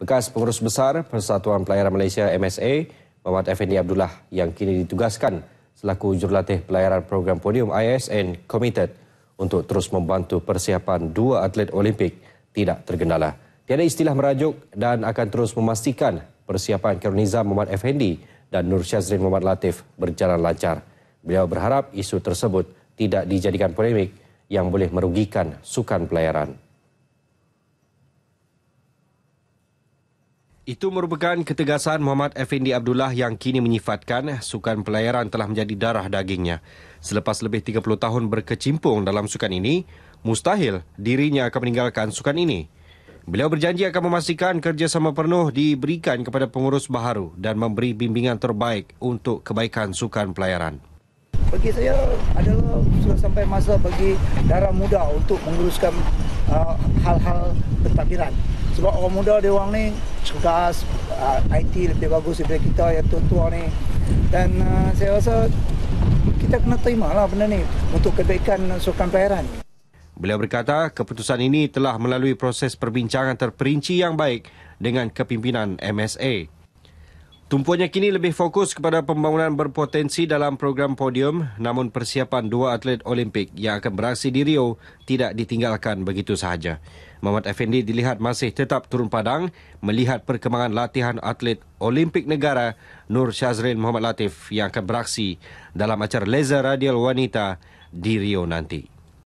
Bekas pengurus besar Persatuan Pelayaran Malaysia MSA, Muhammad Effendi Abdullah yang kini ditugaskan selaku jurulatih pelayaran program podium ISN committed untuk terus membantu persiapan dua atlet Olimpik tidak tergendala. Tiada istilah merajuk dan akan terus memastikan persiapan Kerunizam Muhammad Effendi dan Nur Syazrin Muhammad Latif berjalan lancar. Beliau berharap isu tersebut tidak dijadikan polemik yang boleh merugikan sukan pelayaran. Itu merupakan ketegasan Muhammad Effendi Abdullah yang kini menyifatkan sukan pelayaran telah menjadi darah dagingnya. Selepas lebih 30 tahun berkecimpung dalam sukan ini, mustahil dirinya akan meninggalkan sukan ini. Beliau berjanji akan memastikan kerjasama penuh diberikan kepada pengurus baharu dan memberi bimbingan terbaik untuk kebaikan sukan pelayaran. Bagi saya adalah sudah sampai masa bagi darah muda untuk menguruskan uh, hal-hal pentadbiran. Sebab orang muda dia orang ni cerdas uh, ah, IT lebih bagus daripada kita yang tua-tua ni dan uh, saya rasa kita kena terima lah benda ni untuk kebaikan sukan pelayaran Beliau berkata keputusan ini telah melalui proses perbincangan terperinci yang baik dengan kepimpinan MSA. Tumpuannya kini lebih fokus kepada pembangunan berpotensi dalam program podium namun persiapan dua atlet Olimpik yang akan beraksi di Rio tidak ditinggalkan begitu sahaja. Muhammad Effendi dilihat masih tetap turun padang melihat perkembangan latihan atlet Olimpik negara Nur Syazrin Muhammad Latif yang akan beraksi dalam acara laser radial wanita di Rio nanti.